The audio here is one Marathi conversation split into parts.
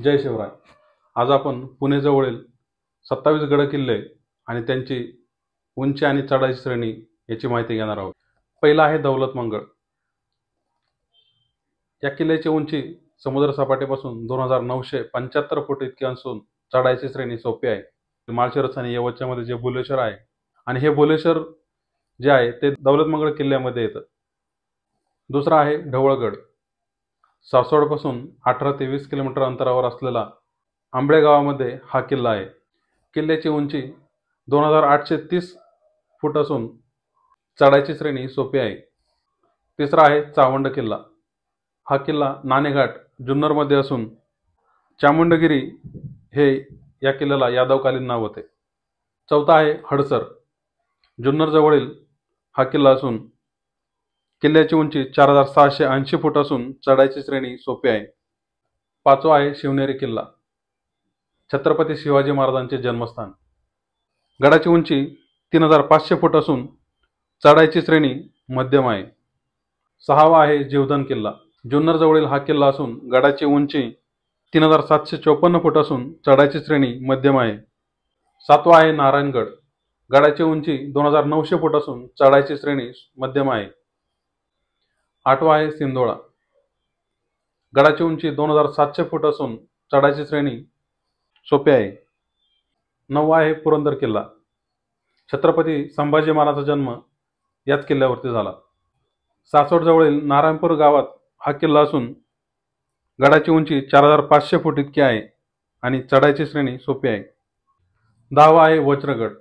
जय शिवराय आज आपण पुणेजवळील सत्तावीस गड किल्ले आणि त्यांची उंची आणि चढाई श्रेणी याची माहिती घेणार आहोत पहिला आहे दौलत मंगळ या किल्ल्याची उंची समुद्र सपाटीपासून दोन हजार नऊशे पंच्याहत्तर फूट इतकी असून चढायची श्रेणी सोपी आहे माळशिरस आणि यवतच्यामध्ये जे बुलेश्वर आहे आणि हे बुलेश्वर जे आहे ते दौलत मंगळ किल्ल्यामध्ये येतं दुसरा आहे ढवळगड सासवडपासून अठरा ते वीस किलोमीटर अंतरावर असलेला आंबळे गावामध्ये हा किल्ला आहे किल्ल्याची उंची दोन हजार आठशे तीस फूट असून चढायची श्रेणी सोपी आहे तिसरा आहे चावंड किल्ला हा किल्ला नाणेघाट जुन्नरमध्ये असून चामुंडगिरी हे या किल्ल्याला यादवकालीन नाव होते चौथा आहे हडसर जुन्नरजवळील हा किल्ला असून किल्ल्याची उंची चार हजार सहाशे ऐंशी फूट असून चढायची श्रेणी सोपी आहे पाचवा आहे शिवनेरी किल्ला छत्रपती शिवाजी महाराजांचे जन्मस्थान गडाची उंची तीन हजार पाचशे फूट असून चढायची श्रेणी मध्यम आहे सहावा आहे जीवधन किल्ला जुन्नरजवळील हा किल्ला असून गडाची उंची तीन हजार सातशे चोपन्न फूट असून चढायची श्रेणी मध्यम आहे सातवा आहे नारायणगड गडाची उंची दोन हजार नऊशे फूट असून चढायची श्रेणी मध्यम आहे आठवा आहे सिंधोळा गडाची उंची दोन हजार सातशे फूट असून चढायची श्रेणी सोपी आहे नववा आहे पुरंदर किल्ला छत्रपती संभाजी महाराजचा जन्म याच किल्ल्यावरती झाला सासवडजवळील नारायणपूर गावात हा किल्ला असून गडाची उंची चार हजार पाचशे फूट इतकी आहे आणि चढायची श्रेणी सोपी आहे दहावा आहे वज्रगड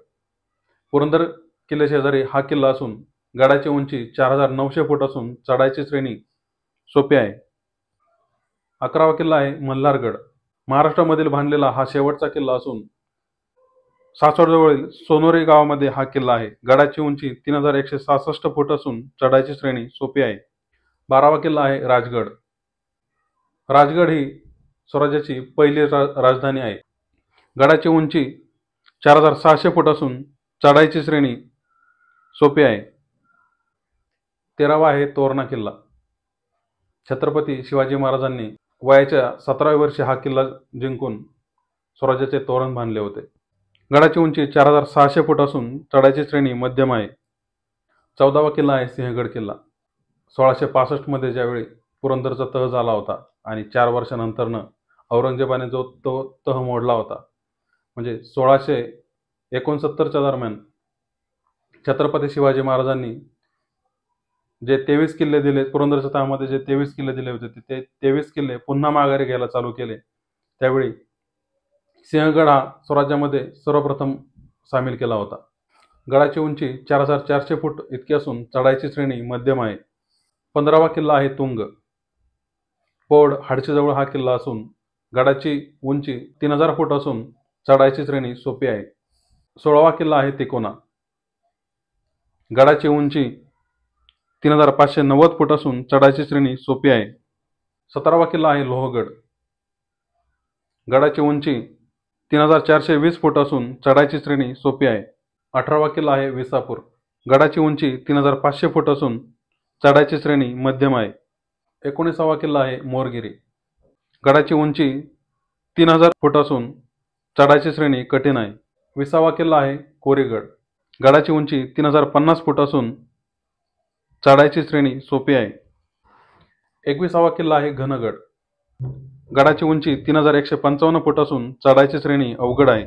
पुरंदर किल्ल्याशेजारी हा किल्ला असून गडाची उंची चार हजार नऊशे फूट असून चढायची श्रेणी सोपी आहे अकरावा किल्ला आहे मल्हारगड महाराष्ट्रामधील बांधलेला हा शेवटचा किल्ला असून सासवडजवळील सोनोरी गावामध्ये हा किल्ला आहे गडाची उंची तीन हजार एकशे सहासष्ट फूट असून चढायची श्रेणी सोपी आहे बारावा किल्ला आहे राजगड राजगड ही स्वराज्याची पहिली राजधानी आहे गडाची उंची चार हजार सहाशे फूट असून चढायची श्रेणी सोपी आहे तेरावा आहे तोरणा किल्ला छत्रपती शिवाजी महाराजांनी वयाच्या सतराव्या वर्षी हा किल्ला जिंकून स्वराज्याचे तोरण बांधले होते गडाची उंची चार हजार सहाशे फूट असून चढायची श्रेणी मध्यम आहे चौदावा किल्ला आहे सिंहगड किल्ला सोळाशे पासष्टमध्ये ज्यावेळी पुरंदरचा तह झाला होता आणि चार वर्षानंतरनं औरंगजेबाने जो तो तह मोडला होता म्हणजे सोळाशे एकोणसत्तरच्या दरम्यान छत्रपती शिवाजी महाराजांनी जे तेवीस किल्ले दिले पुरंदर सतामध्ये जे तेवीस किल्ले दिले होते ते तेवीस किल्ले पुन्हा माघारी घ्यायला चालू केले त्यावेळी सिंहगड हा स्वराज्यामध्ये सर्वप्रथम सामील केला होता गडाची उंची चार हजार चारशे फूट इतकी असून चढाईची श्रेणी मध्यम आहे पंधरावा किल्ला आहे तुंग पोड हाडशेजवळ हा किल्ला असून गडाची उंची तीन हजार फूट असून चढाईची श्रेणी सोपी आहे सोळावा किल्ला आहे तिकोना गडाची उंची तीन हजार पाचशे नव्वद फूट असून चढायची श्रेणी सोपी आहे सतरावा किल्ला आहे लोहगड गडाची उंची तीन हजार चारशे वीस फूट असून चढायची श्रेणी सोपी आहे अठरावा किल्ला आहे विसापूर गडाची उंची तीन हजार पाचशे फूट असून चढायची श्रेणी मध्यम आहे एकोणीसावा किल्ला आहे मोरगिरी गडाची उंची तीन हजार फूट असून चढायची श्रेणी कठीण आहे विसावा किल्ला आहे कोरीगड गडाची उंची तीन हजार पन्नास फूट असून चढायची श्रेणी सोपी आहे एकविसावा किल्ला आहे घनगड गडाची उंची तीन हजार एकशे पंचावन्न फूट असून चढायची श्रेणी अवघड आहे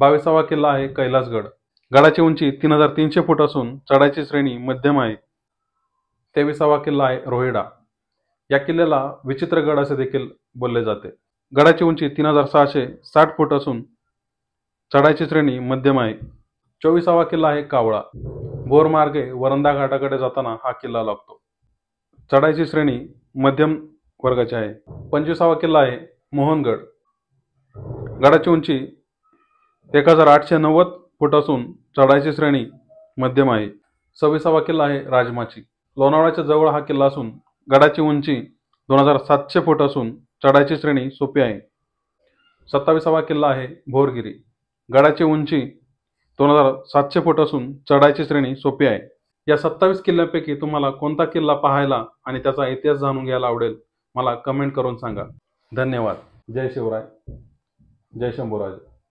बावीसावा किल्ला आहे कैलासगड गडाची उंची तीन हजार तीनशे फूट असून चढायची श्रेणी मध्यम आहे तेविसावा किल्ला आहे रोहिडा या किल्ल्याला विचित्रगड असे देखील बोलले जाते गडाची उंची तीन हजार सहाशे साठ फूट असून चढायची श्रेणी मध्यम आहे चोवीसावा किल्ला आहे कावळा बोरमार्गे वरंदा घाटाकडे जाताना हा किल्ला लागतो चढायची श्रेणी मध्यम वर्गाची आहे पंचवीसावा किल्ला आहे मोहनगड गडाची उंची एक हजार आठशे नव्वद फूट असून चढायची श्रेणी मध्यम आहे सव्वीसावा किल्ला आहे राजमाची लोणावळ्याच्या जवळ हा किल्ला असून गडाची उंची दोन हजार सातशे फूट असून चढायची श्रेणी सोपी आहे सत्तावीसावा किल्ला आहे भोरगिरी गडाची उंची दोन हजार सातशे फूट असून चढायची श्रेणी सोपी आहे या सत्तावीस किल्ल्यांपैकी तुम्हाला कोणता किल्ला पाहायला आणि त्याचा इतिहास जाणून घ्यायला आवडेल मला कमेंट करून सांगा धन्यवाद जय शिवराय जय शंभूराज